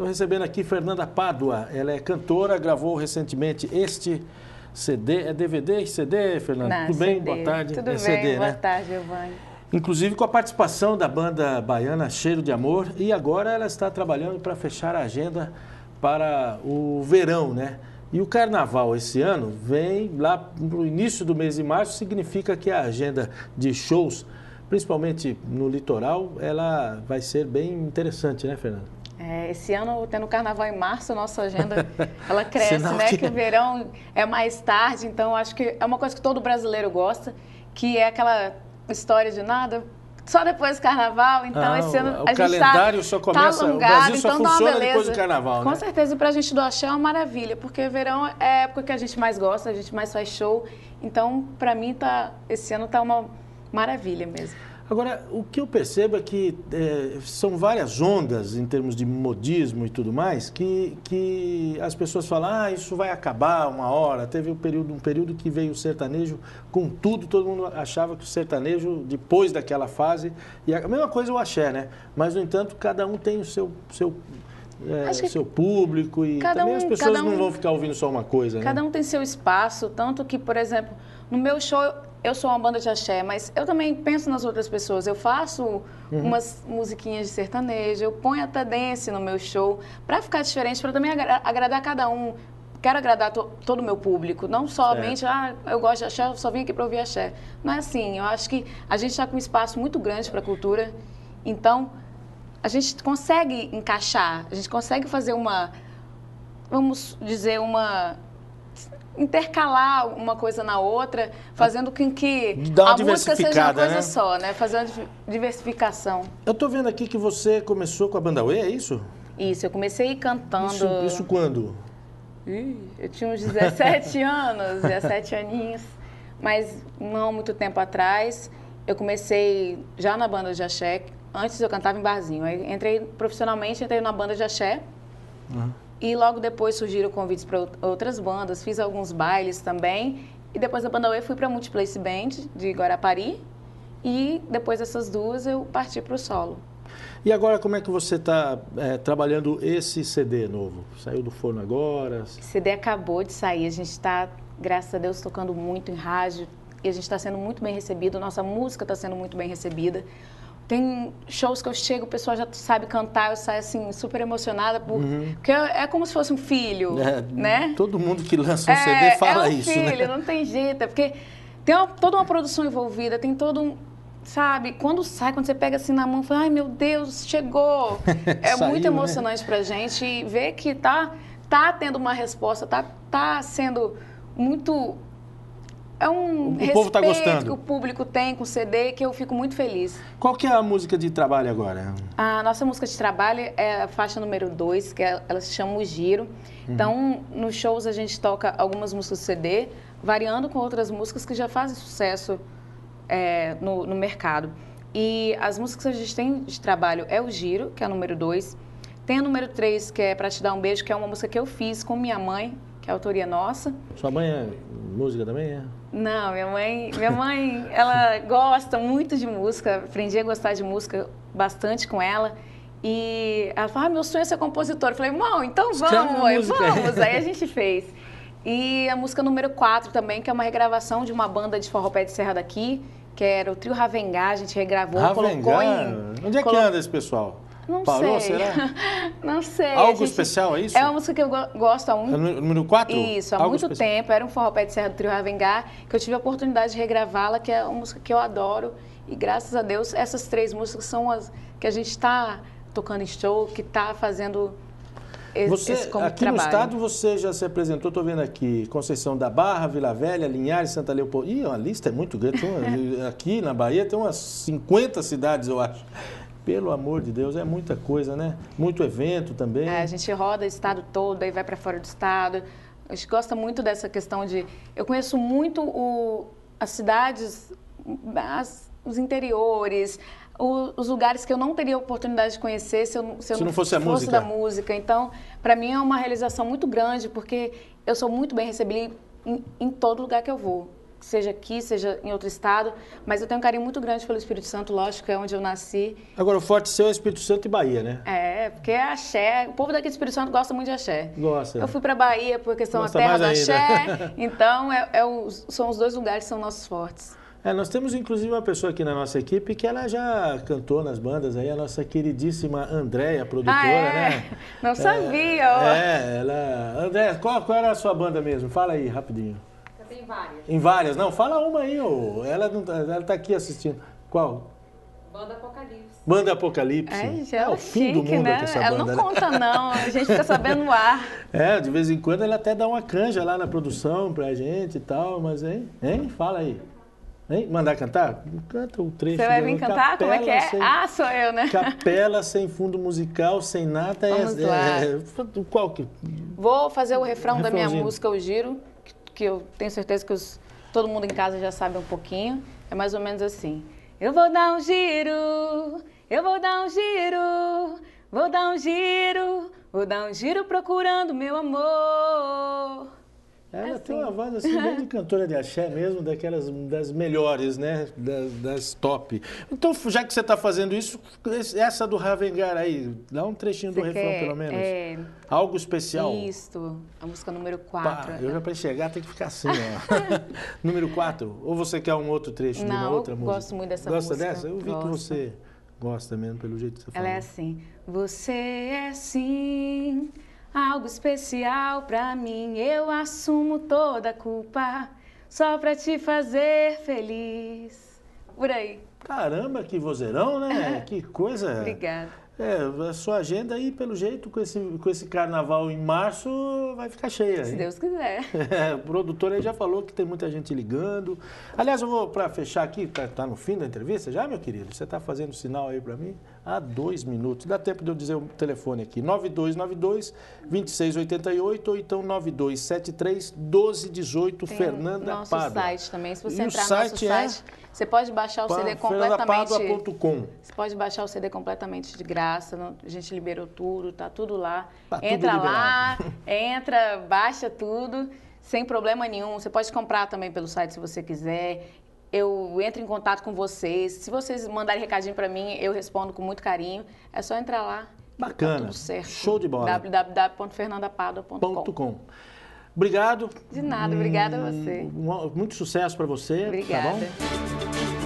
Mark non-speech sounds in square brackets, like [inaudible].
Estou recebendo aqui Fernanda Pádua. Ela é cantora, gravou recentemente este CD. É DVD? CD, Fernanda? Não, Tudo CD. bem? Boa tarde. Tudo é bem, CD, né? boa né? tarde, Giovanni. Inclusive com a participação da banda baiana Cheiro de Amor. E agora ela está trabalhando para fechar a agenda para o verão, né? E o carnaval esse ano vem lá no início do mês de março, significa que a agenda de shows, principalmente no litoral, ela vai ser bem interessante, né, Fernanda? É, esse ano, tendo carnaval em março, nossa agenda [laughs] ela cresce, né? Que... que o verão é mais tarde, então acho que é uma coisa que todo brasileiro gosta, que é aquela história de nada, só depois do carnaval, então ah, esse ano a gente tá calendário tá, só começa, tá alongado, o Brasil então só funciona depois do carnaval, né? Com né? certeza, para a gente do axé é uma maravilha, porque verão é a época que a gente mais gosta, a gente mais faz show, então para mim tá, esse ano tá uma maravilha mesmo. Agora, o que eu percebo é que é, são várias ondas em termos de modismo e tudo mais, que, que as pessoas falam, ah, isso vai acabar uma hora. Teve um período, um período que veio o sertanejo com tudo, todo mundo achava que o sertanejo, depois daquela fase, e a mesma coisa o axé, né? Mas, no entanto, cada um tem o seu, seu é, seu público e também um, as pessoas um, não vão ficar ouvindo só uma coisa. Né? Cada né? um tem seu espaço, tanto que, por exemplo, no meu show, eu sou uma banda de axé, mas eu também penso nas outras pessoas. Eu faço uhum. umas musiquinhas de sertanejo, eu ponho até dance no meu show, para ficar diferente, para também agra agradar cada um. Quero agradar to todo o meu público, não somente, ah, eu gosto de axé, eu só vim aqui para ouvir axé. Não é assim, eu acho que a gente está com um espaço muito grande para a cultura, então a gente consegue encaixar, a gente consegue fazer uma, vamos dizer, uma intercalar uma coisa na outra, fazendo com que a música seja uma coisa né? só, né? Fazendo diversificação. Eu estou vendo aqui que você começou com a banda Uê, é isso? Isso, eu comecei cantando. Isso, isso quando? Ih, eu tinha uns 17 [laughs] anos, 17 aninhos, mas não muito tempo atrás. Eu comecei já na banda de axé, antes eu cantava em barzinho. Aí entrei profissionalmente, entrei na banda de axé. Uhum. E logo depois surgiram convites para outras bandas, fiz alguns bailes também. E depois da banda UE fui para a Multiplace Band de Guarapari. E depois dessas duas eu parti para o solo. E agora como é que você está é, trabalhando esse CD novo? Saiu do forno agora? O CD acabou de sair. A gente está, graças a Deus, tocando muito em rádio. E a gente está sendo muito bem recebido. Nossa música está sendo muito bem recebida. Tem shows que eu chego, o pessoal já sabe cantar, eu saio assim super emocionada, por... uhum. porque é, é como se fosse um filho, é, né? Todo mundo que lança um é, CD fala é um isso, né? filho, né? não tem jeito, é porque tem uma, toda uma produção envolvida, tem todo um, sabe? Quando sai, quando você pega assim na mão, fala, ai meu Deus, chegou. [laughs] É Saiu, muito né? emocionante né? pra gente ver que tá tá tendo uma resposta, tá tá sendo muito é um o respeito povo tá gostando. que o público tem com o CD que eu fico muito feliz. Qual que é a música de trabalho agora? A nossa música de trabalho é a faixa número 2, que é, ela se chama O Giro. Uhum. Então, nos shows a gente toca algumas músicas do CD, variando com outras músicas que já fazem sucesso é, no, no, mercado. E as músicas que a gente tem de trabalho é O Giro, que é a número 2. Tem a número 3, que é Pra Te Dar Um Beijo, que é uma música que eu fiz com minha mãe, que é autoria nossa. Sua mãe é música também? É? Não, minha mãe, minha mãe, ela gosta muito de música. Aprendi a gostar de música bastante com ela. E ela fala, ah, meu sonho é ser compositor. Eu falei, irmão, então vamos, mãe, vamos. Aí a gente fez. E a música número 4 também, que é uma regravação de uma banda de forró pé de serra daqui, que era o Trio Ravengá, a gente regravou, Ravengá. colocou em... Onde é que colo... anda esse pessoal? Não Parou, sei. será? [laughs] não sei. Algo gente... especial, é isso? É uma música que eu gosto há um... É número 4? Isso, há Algo muito especial. tempo. Era um forró pé de serra do Trio Ravengar, que eu tive a oportunidade de regravá-la, que é uma música que eu adoro. E graças a Deus, essas três músicas são as que a gente está tocando em show, que está fazendo esse, você, esse aqui trabalho. no estado você já se apresentou, estou vendo aqui, Conceição da Barra, Vila Velha, Linhares, Santa Leopoldo. Ih, a lista é muito grande. Uma, [laughs] aqui na Bahia tem umas 50 cidades, eu acho. Pelo amor de Deus, é muita coisa, né? Muito evento também. É, a gente roda o estado todo, aí vai para fora do estado. A gente gosta muito dessa questão de. Eu conheço muito o, as cidades, as, os interiores, o, os lugares que eu não teria oportunidade de conhecer se eu, se eu se não fosse, a fosse música. da música. Então, para mim é uma realização muito grande, porque eu sou muito bem recebida em, em todo lugar que eu vou seja aqui, seja em outro estado, mas eu tenho um carinho muito grande pelo Espírito Santo, lógico, é onde eu nasci. Agora, o forte seu é Espírito Santo e Bahia, né? É, porque é axé, o povo daqui do Espírito Santo gosta muito de axé. Gosta. Eu fui para Bahia por questão da terra do axé, [laughs] então é, é o, são os dois lugares que são nossos fortes. É, nós temos inclusive uma pessoa aqui na nossa equipe que ela já cantou nas bandas aí, a nossa queridíssima Andréia, produtora, ah, é? né? [laughs] Não é, sabia. É, é ela... Andréia, qual, qual era a sua banda mesmo? Fala aí, rapidinho. Tem várias. Em várias? Não, fala uma aí. Ô. Ela está tá aqui assistindo. Qual? Banda Apocalipse. Banda Apocalipse. É, já ah, é o fim chique, do mundo é né? essa banda. Ela não né? conta, não. A gente fica sabendo no ar. [laughs] É, de vez em quando ela até dá uma canja lá na produção pra gente e tal, mas, hein? Hein? Fala aí. Hein? Mandar cantar? Canta o um trecho. Você vai vir cantar? Capela Como é que é? Sem... Ah, sou eu, né? Capela sem fundo musical, sem nada. É Vamos é, lá. É, é, qual que... Vou fazer o refrão da minha música, o giro que eu tenho certeza que os, todo mundo em casa já sabe um pouquinho. É mais ou menos assim. Eu vou dar um giro, eu vou dar um giro, vou dar um giro, vou dar um giro procurando meu amor. Ela assim. tem uma voz assim, bem de cantora de axé mesmo, daquelas das melhores, né? Das, das top. Então, já que você está fazendo isso, essa do Ravengar aí, dá um trechinho você do quer, refrão, pelo menos. É... Algo especial. Isso, a música número 4. eu já para chegar tem que ficar assim, ó. [laughs] número 4. Ou você quer um outro trecho Não, de uma outra eu música? Gosto muito dessa Gosta música. Gosta dessa? Eu vi gosto. que você gosta mesmo, pelo jeito que você fala. Ela é assim. Você é assim. Algo especial pra mim, eu assumo toda a culpa, só pra te fazer feliz. Por aí. Caramba, que vozeirão, né? [laughs] que coisa. Obrigada. É, a sua agenda aí, pelo jeito, com esse, com esse carnaval em março, vai ficar cheia. Se hein? Deus quiser. É, [laughs] o produtor aí já falou que tem muita gente ligando. Aliás, eu vou, para fechar aqui, tá, tá, no fim da entrevista já, meu querido? Você tá fazendo sinal aí para mim? a dois minutos. Dá tempo de eu dizer o telefone aqui: 9292 2688 ou então 9273 1218 Tem Fernanda nosso Pádua. nosso site também. Se você e entrar no site nosso é site, é... você pode baixar o pa... CD completamente. Você pode baixar o CD completamente de graça. A gente liberou tudo, tá tudo lá. Tá entra tudo lá, [laughs] entra, baixa tudo sem problema nenhum. Você pode comprar também pelo site se você quiser eu entro em contato com vocês. Se vocês mandarem recadinho para mim, eu respondo com muito carinho. É só entrar lá. Bacana. Tá certo. Show de bola. www.fernandapado.com. Obrigado. De nada, obrigada a hum, você. Muito sucesso para você. Tá obrigada. Tá